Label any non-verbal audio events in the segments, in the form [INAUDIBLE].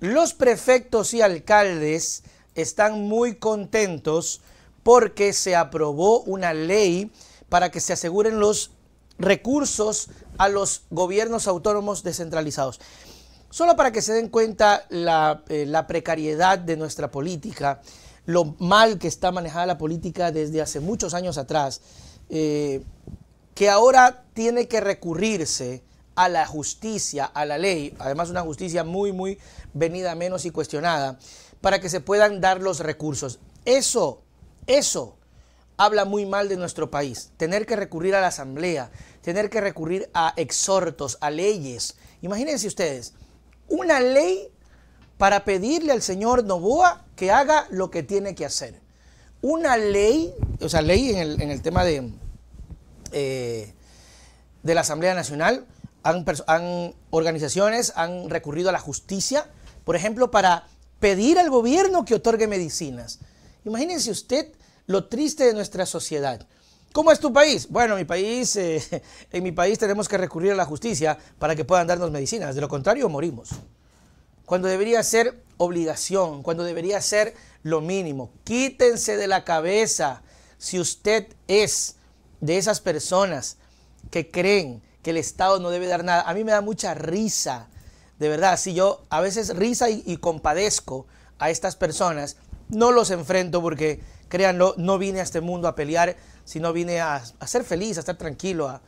Los prefectos y alcaldes están muy contentos porque se aprobó una ley para que se aseguren los recursos a los gobiernos autónomos descentralizados. Solo para que se den cuenta la, eh, precariedad de nuestra política, lo mal que está manejada la política desde hace muchos años atrás, eh, que ahora tiene que recurrirse a la justicia, a la ley, además una justicia muy, muy venida menos y cuestionada, para que se puedan dar los recursos. Eso, eso habla muy mal de nuestro país. Tener que recurrir a la asamblea, tener que recurrir a exhortos, a leyes. Imagínense ustedes, una ley para pedirle al señor Novoa que haga lo que tiene que hacer. Una ley, o sea, ley en el, tema de, eh, de la Asamblea Nacional, han, organizaciones han recurrido a la justicia, por ejemplo, para pedir al gobierno que otorgue medicinas. Imagínense usted lo triste de nuestra sociedad. ¿Cómo es tu país? Bueno, mi país, eh, [LAUGHS] en mi país tenemos que recurrir a la justicia para que puedan darnos medicinas. De lo contrario, morimos. Cuando debería ser obligación, cuando debería ser lo mínimo. Quítense de la cabeza si usted es de esas personas que creen que el Estado no debe dar nada. A mí me da mucha risa, de verdad. Si yo a veces risa y, compadezco a estas personas, no los enfrento porque, créanlo, no vine a este mundo a pelear, sino vine a, ser feliz, a estar tranquilo, a,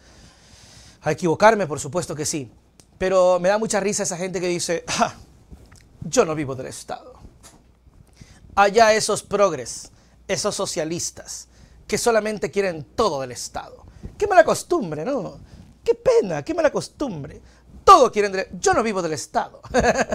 equivocarme, por supuesto que sí. Pero me da mucha risa esa gente que dice, ah, yo no vivo del Estado. Allá esos progres, esos socialistas, que solamente quieren todo del Estado. Qué mala costumbre, ¿no? Qué pena, qué mala costumbre. todos quieren... Yo no vivo del Estado.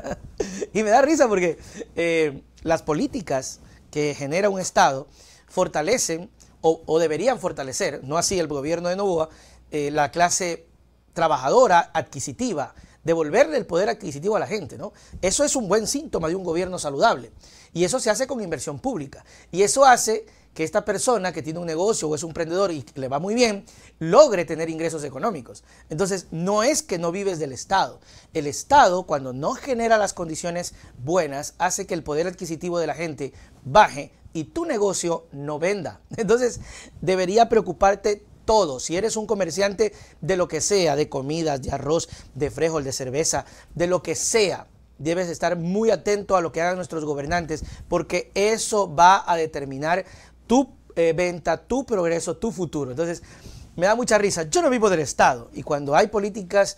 [LAUGHS] y me da risa porque eh, las políticas que genera un Estado fortalecen o, deberían fortalecer, no así el gobierno de Novoa, eh, la clase trabajadora adquisitiva, devolverle el poder adquisitivo a la gente, ¿no? Eso es un buen síntoma de un gobierno saludable. Y eso se hace con inversión pública. Y eso hace que esta persona que tiene un negocio o es un emprendedor y le va muy bien, logre tener ingresos económicos. Entonces, no es que no vives del Estado. El Estado, cuando no genera las condiciones buenas, hace que el poder adquisitivo de la gente baje y tu negocio no venda. [LAUGHS] Entonces, debería preocuparte todo. Si eres un comerciante de lo que sea, de comidas, de arroz, de frijol, de cerveza, de lo que sea, debes estar muy atento a lo que hagan nuestros gobernantes porque eso va a determinar tu eh, venta, tu progreso, tu futuro. Entonces, me da mucha risa. Yo no vivo del Estado y cuando hay políticas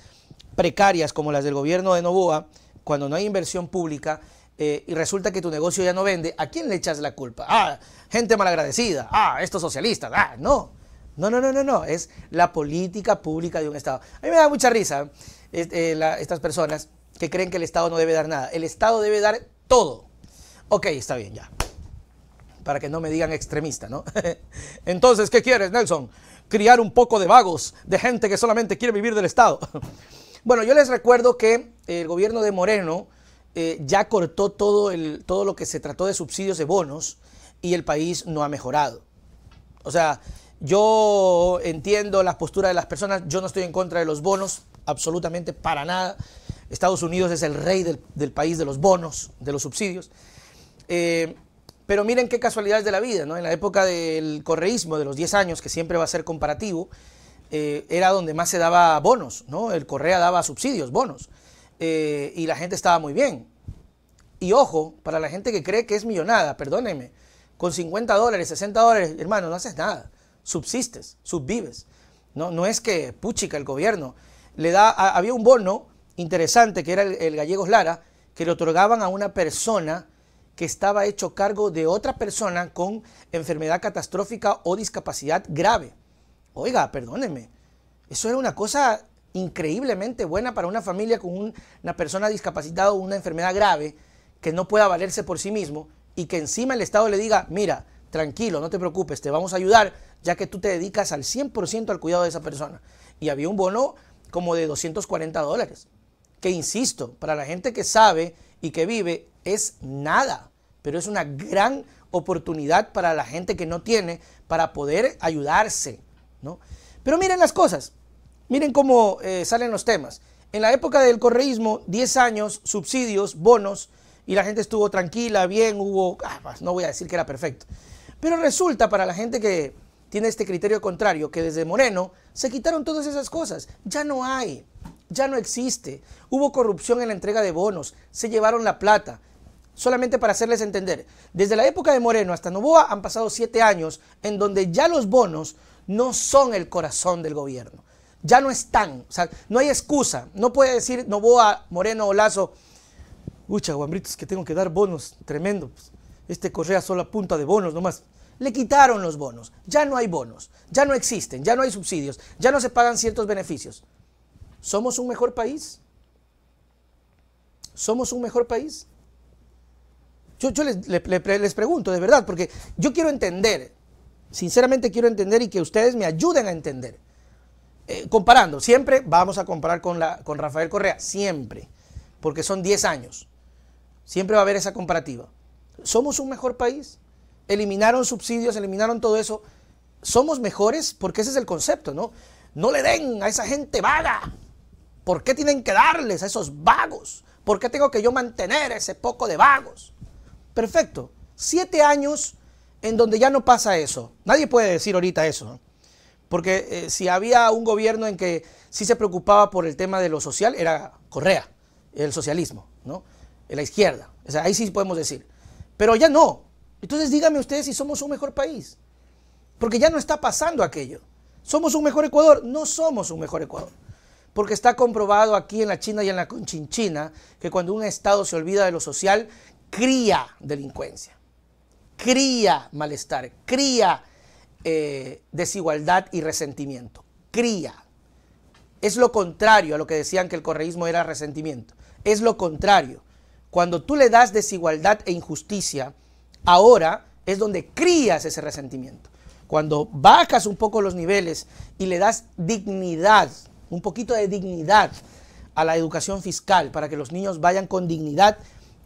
precarias como las del gobierno de Novoa, cuando no hay inversión pública eh, y resulta que tu negocio ya no vende, ¿a quién le echas la culpa? Ah, gente malagradecida, ah, estos socialistas, ah, no. No, no, no, no, no, es la política pública de un Estado. A mí me da mucha risa eh, estas personas que creen que el Estado no debe dar nada. El Estado debe dar todo. Ok, está bien, ya para que no me digan extremista, ¿no? [LAUGHS] Entonces, ¿qué quieres, Nelson? Criar un poco de vagos, de gente que solamente quiere vivir del Estado. [LAUGHS] Bueno, yo les recuerdo que el gobierno de Moreno eh, ya cortó todo, el, todo lo que se trató de subsidios de bonos y el país no ha mejorado. O sea, yo entiendo la postura de las personas, yo no estoy en contra de los bonos, absolutamente para nada. Estados Unidos es el rey del, del país de los bonos, de los subsidios. Eh, pero miren qué casualidades de la vida, ¿no? En la época del correísmo, de los 10 años, que siempre va a ser comparativo, eh, era donde más se daba bonos, ¿no? El Correa daba subsidios, bonos, eh, y la gente estaba muy bien. Y ojo, para la gente que cree que es millonada, perdónenme, con 50 dólares, 60 dólares, hermano, no haces nada, subsistes, subvives. No, no es que puchica el gobierno. Le da, había un bono interesante que era el, el Gallegos Lara, que le otorgaban a una persona que estaba hecho cargo de otra persona con enfermedad catastrófica o discapacidad grave. Oiga, perdóneme, eso era una cosa increíblemente buena para una familia con una persona discapacitada o una enfermedad grave que no pueda valerse por sí mismo y que encima el Estado le diga, mira, tranquilo, no te preocupes, te vamos a ayudar ya que tú te dedicas al 100% al cuidado de esa persona. Y había un bono como de 240 dólares que insisto, para la gente que sabe y que vive es nada, pero es una gran oportunidad para la gente que no tiene para poder ayudarse, ¿no? Pero miren las cosas, miren cómo eh, salen los temas. En la época del correísmo, 10 años, subsidios, bonos, y la gente estuvo tranquila, bien, hubo, ah, pues, no voy a decir que era perfecto. Pero resulta para la gente que tiene este criterio contrario, que desde Moreno se quitaron todas esas cosas, ya no hay ya no existe. Hubo corrupción en la entrega de bonos, se llevaron la plata. Solamente para hacerles entender, desde la época de Moreno hasta Novoa han pasado siete años en donde ya los bonos no son el corazón del gobierno. Ya no están. O sea, no hay excusa. No puede decir Novoa, Moreno o Lazo, ucha, guambritos, que tengo que dar bonos. Tremendo. Pues, este Correa solo apunta de bonos nomás. Le quitaron los bonos. Ya no hay bonos. Ya no existen. Ya no hay subsidios. Ya no se pagan ciertos beneficios. ¿Somos un mejor país? ¿Somos un mejor país? Yo, les, pregunto, de verdad, porque yo quiero entender, sinceramente quiero entender y que ustedes me ayuden a entender. Eh, comparando, siempre vamos a comparar con, la, con Rafael Correa, siempre, porque son 10 años. Siempre va a haber esa comparativa. ¿Somos un mejor país? Eliminaron subsidios, eliminaron todo eso. ¿Somos mejores? Porque ese es el concepto, ¿no? No le den a esa gente vaga, ¿Por qué tienen que darles a esos vagos? ¿Por qué tengo que yo mantener ese poco de vagos? Perfecto. Siete años en donde ya no pasa eso. Nadie puede decir ahorita eso. Porque eh, si había un gobierno en que sí se preocupaba por el tema de lo social, era Correa, el socialismo, ¿no? La izquierda. O sea, ahí sí podemos decir. Pero ya no. Entonces díganme ustedes si somos un mejor país. Porque ya no está pasando aquello. ¿Somos un mejor Ecuador? No somos un mejor Ecuador porque está comprobado aquí en la China y en la Conchinchina que cuando un Estado se olvida de lo social, cría delincuencia, cría malestar, cría eh, desigualdad y resentimiento, cría. Es lo contrario a lo que decían que el correísmo era resentimiento. Es lo contrario. Cuando tú le das desigualdad e injusticia, ahora es donde crías ese resentimiento. Cuando bajas un poco los niveles y le das dignidad un poquito de dignidad a la educación fiscal para que los niños vayan con dignidad,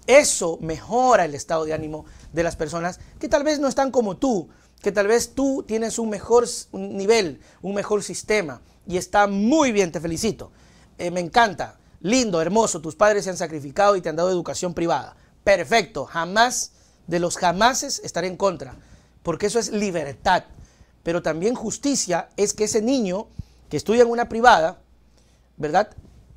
eso mejora el estado de ánimo de las personas que tal vez no están como tú, que tal vez tú tienes un mejor nivel, un mejor sistema y está muy bien, te felicito. Eh, me encanta, lindo, hermoso, tus padres se han sacrificado y te han dado educación privada. Perfecto, jamás de los jamases estaré en contra, porque eso es libertad, pero también justicia es que ese niño que estudia en una privada, ¿verdad?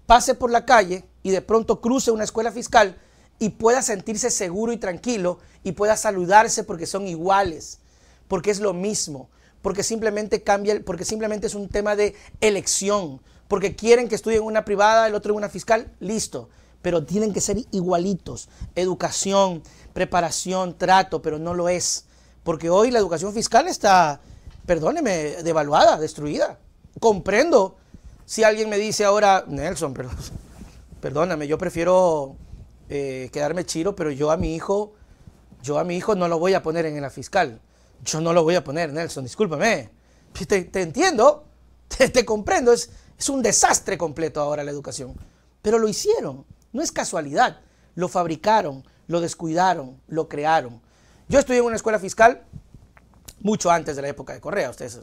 Pase por la calle y de pronto cruce una escuela fiscal y pueda sentirse seguro y tranquilo y pueda saludarse porque son iguales, porque es lo mismo, porque simplemente cambia, porque simplemente es un tema de elección, porque quieren que estudien una privada, el otro en una fiscal, listo, pero tienen que ser igualitos, educación, preparación, trato, pero no lo es, porque hoy la educación fiscal está, perdóneme, devaluada, destruida comprendo si alguien me dice ahora, Nelson, perdóname, yo prefiero eh, quedarme chiro, pero yo a mi hijo, yo a mi hijo no lo voy a poner en la fiscal. Yo no lo voy a poner, Nelson, discúlpame. Te, entiendo, [LAUGHS] te, comprendo, es, es un desastre completo ahora la educación. Pero lo hicieron, no es casualidad. Lo fabricaron, lo descuidaron, lo crearon. Yo estudié en una escuela fiscal mucho antes de la época de Correa, ustedes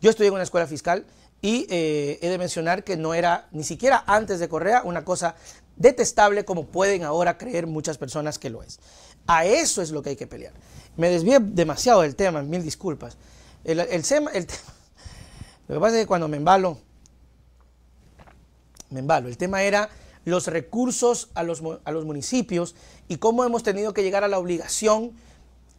yo estudié en una escuela fiscal y eh, he de mencionar que no era ni siquiera antes de Correa una cosa detestable como pueden ahora creer muchas personas que lo es. A eso es lo que hay que pelear. Me desvié demasiado del tema, mil disculpas. El, [LAUGHS] lo que pasa es que cuando me embalo, me embalo, el tema era los recursos a los, a los municipios y cómo hemos tenido que llegar a la obligación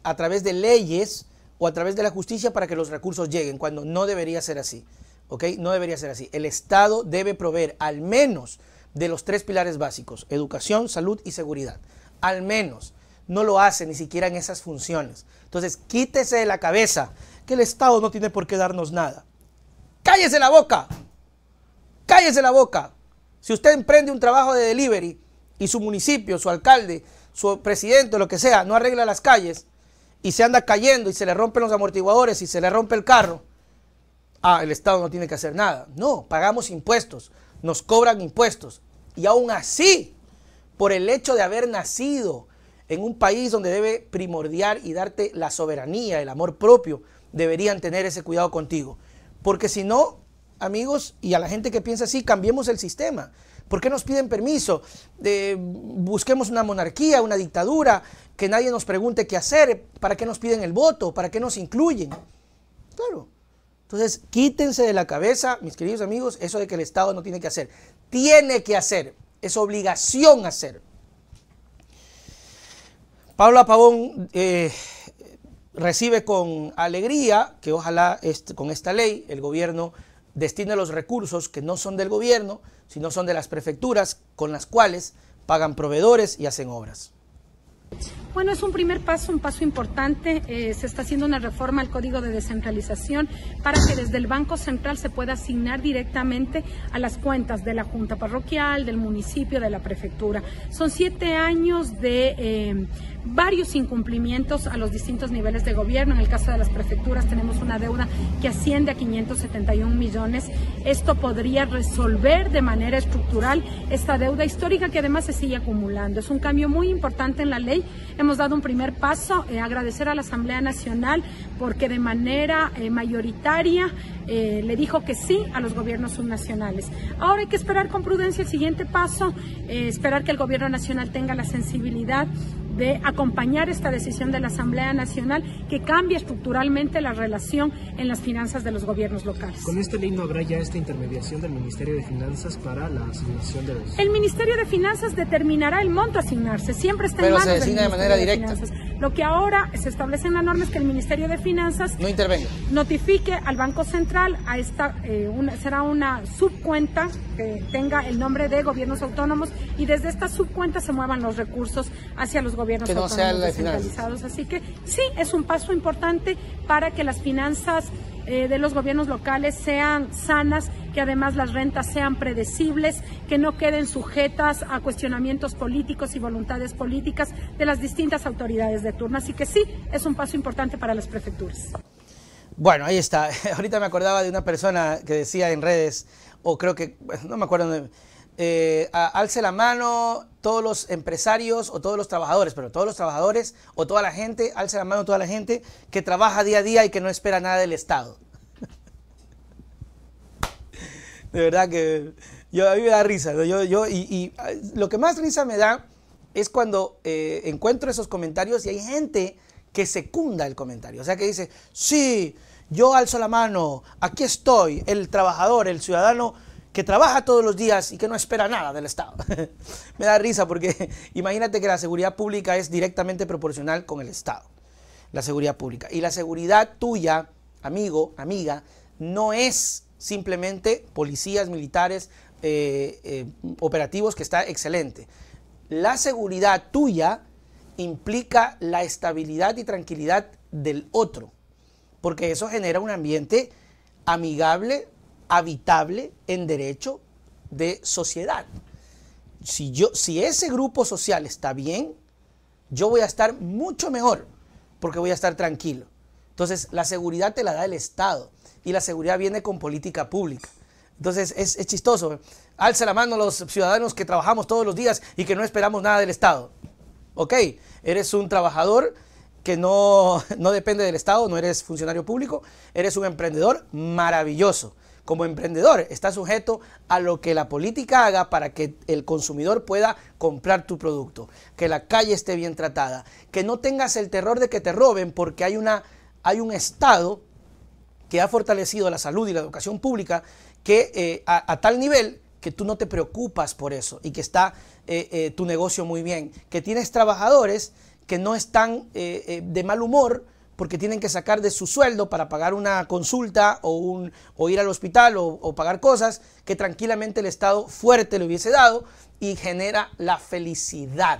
a través de leyes o a través de la justicia para que los recursos lleguen, cuando no debería ser así. ¿Ok? No debería ser así. El Estado debe proveer al menos de los tres pilares básicos, educación, salud y seguridad. Al menos. No lo hace ni siquiera en esas funciones. Entonces, quítese de la cabeza que el Estado no tiene por qué darnos nada. ¡Cállese la boca! ¡Cállese la boca! Si usted emprende un trabajo de delivery y su municipio, su alcalde, su presidente, lo que sea, no arregla las calles, y se anda cayendo y se le rompen los amortiguadores y se le rompe el carro, ah, el Estado no tiene que hacer nada. No, pagamos impuestos, nos cobran impuestos. Y aún así, por el hecho de haber nacido en un país donde debe primordiar y darte la soberanía, el amor propio, deberían tener ese cuidado contigo. Porque si no, amigos, y a la gente que piensa así, cambiemos el sistema. ¿Por qué nos piden permiso? de eh, busquemos una monarquía, una dictadura, que nadie nos pregunte qué hacer, para qué nos piden el voto, para qué nos incluyen. Claro. Entonces, quítense de la cabeza, mis queridos amigos, eso de que el Estado no tiene que hacer. Tiene que hacer, es obligación hacer. Pablo Pavón eh, recibe con alegría que ojalá con esta ley el gobierno destina los recursos que no son del gobierno, sino son de las prefecturas con las cuales pagan proveedores y hacen obras. Bueno, es un primer paso, un paso importante. Eh, se está haciendo una reforma al Código de Descentralización para que desde el Banco Central se pueda asignar directamente a las cuentas de la Junta Parroquial, del municipio, de la Prefectura. Son siete años de... Eh, varios incumplimientos a los distintos niveles de gobierno. En el caso de las prefecturas tenemos una deuda que asciende a 571 millones. Esto podría resolver de manera estructural esta deuda histórica que además se sigue acumulando. Es un cambio muy importante en la ley hemos dado un primer paso, eh, agradecer a la Asamblea Nacional porque de manera eh, mayoritaria eh, le dijo que sí a los gobiernos subnacionales. Ahora hay que esperar con prudencia el siguiente paso, esperar que el gobierno nacional tenga la sensibilidad de acompañar esta decisión de la Asamblea Nacional que cambia estructuralmente la relación en las finanzas de los gobiernos locales. ¿Con este ley no habrá ya esta intermediación del Ministerio de Finanzas para la asignación de los... El Ministerio de Finanzas determinará el monto a asignarse, siempre está en manos de manera directa. Finanzas. Lo que ahora se establece en la norma es que el Ministerio de Finanzas no notifique al Banco Central, a esta eh, una, será una subcuenta que tenga el nombre de gobiernos autónomos y desde esta subcuenta se muevan los recursos hacia los gobiernos autónomos descentralizados. Así que sí, es un paso importante para que las finanzas eh, de los gobiernos locales sean sanas, que además las rentas sean predecibles, que no queden sujetas a cuestionamientos políticos y voluntades políticas de las distintas autoridades de turno. Así que sí, es un paso importante para las prefecturas. Bueno, ahí está. [LAUGHS] Ahorita me acordaba de una persona que decía en redes, o creo que, no me acuerdo, eh, alce la mano todos los empresarios o todos los trabajadores, pero todos los trabajadores o toda la gente, alza la mano toda la gente que trabaja día a día y que no espera nada del Estado. [LAUGHS] De verdad que yo, a mí me da risa. Yo, y, ah, lo que más risa me da es cuando eh, encuentro esos comentarios y hay gente que secunda el comentario. O sea, que dice, sí, yo alzo la mano, aquí estoy, el trabajador, el ciudadano que trabaja todos los días y que no espera nada del Estado. [LAUGHS] Me da risa porque [LAUGHS] imagínate que la seguridad pública es directamente proporcional con el Estado. La seguridad pública. Y la seguridad tuya, amigo, amiga, no es simplemente policías, militares, eh, eh, operativos, que está excelente. La seguridad tuya implica la estabilidad y tranquilidad del otro, porque eso genera un ambiente amigable habitable en derecho de sociedad. Si, yo, si ese grupo social está bien, yo voy a estar mucho mejor porque voy a estar tranquilo. Entonces, la seguridad te la da el Estado y la seguridad viene con política pública. Entonces, es, chistoso. Alza la mano los ciudadanos que trabajamos todos los días y que no esperamos nada del Estado. Ok, eres un trabajador que no, [LAUGHS] no depende del Estado, no eres funcionario público, eres un emprendedor maravilloso como emprendedor está sujeto a lo que la política haga para que el consumidor pueda comprar tu producto, que la calle esté bien tratada, que no tengas el terror de que te roben porque hay, una, hay un Estado que ha fortalecido la salud y la educación pública que eh, a, tal nivel que tú no te preocupas por eso y que está eh, eh, tu negocio muy bien, que tienes trabajadores que no están de mal humor porque tienen que sacar de su sueldo para pagar una consulta o, un, o ir al hospital o, pagar cosas que tranquilamente el Estado fuerte le hubiese dado y genera la felicidad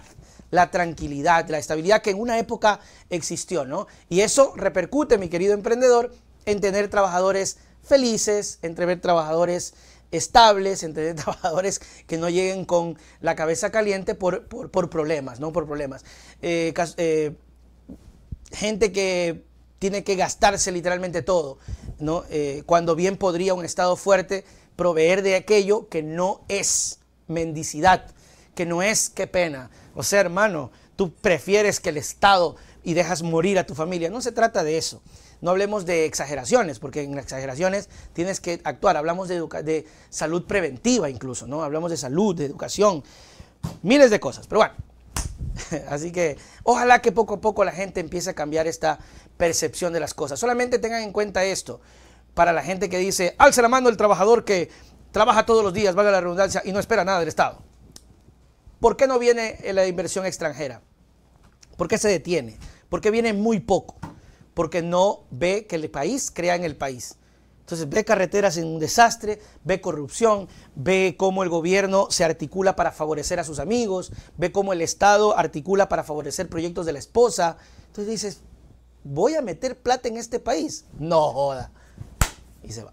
la tranquilidad, la estabilidad que en una época existió, ¿no? Y eso repercute, mi querido emprendedor, en tener trabajadores felices, entre tener trabajadores estables, entre [LAUGHS] trabajadores que no lleguen con la cabeza caliente por, por, problemas, ¿no? Por problemas. eh, eh gente que tiene que gastarse literalmente todo, ¿no? Eh, cuando bien podría un Estado fuerte proveer de aquello que no es mendicidad, que no es qué pena. O sea, hermano, tú prefieres que el Estado y dejas morir a tu familia. No se trata de eso. No hablemos de exageraciones, porque en exageraciones tienes que actuar. Hablamos de, de salud preventiva incluso, ¿no? Hablamos de salud, de educación, miles de cosas. Pero bueno, [LAUGHS] Así que ojalá que poco a poco la gente empiece a cambiar esta percepción de las cosas. Solamente tengan en cuenta esto. Para la gente que dice, alza la mano el trabajador que trabaja todos los días, valga la redundancia, y no espera nada del Estado. ¿Por qué no viene la inversión extranjera? ¿Por qué se detiene? ¿Por qué viene muy poco? Porque no ve que el país crea en el país. Entonces ve carreteras en un desastre, ve corrupción, ve cómo el gobierno se articula para favorecer a sus amigos, ve cómo el Estado articula para favorecer proyectos de la esposa. Entonces dices, voy a meter plata en este país. No joda. Y se va.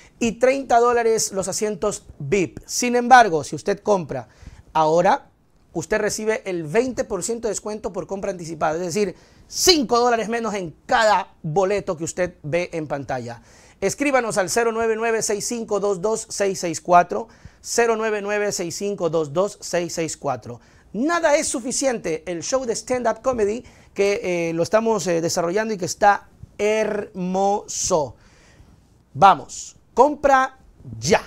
y 30 dólares los asientos VIP. Sin embargo, si usted compra ahora, usted recibe el 20% de descuento por compra anticipada, es decir, 5 dólares menos en cada boleto que usted ve en pantalla. Escríbanos al 099-6522-664, 099 Nada es suficiente, el show de stand-up comedy que eh, lo estamos eh, desarrollando y que está hermoso. Vamos. Compra ya.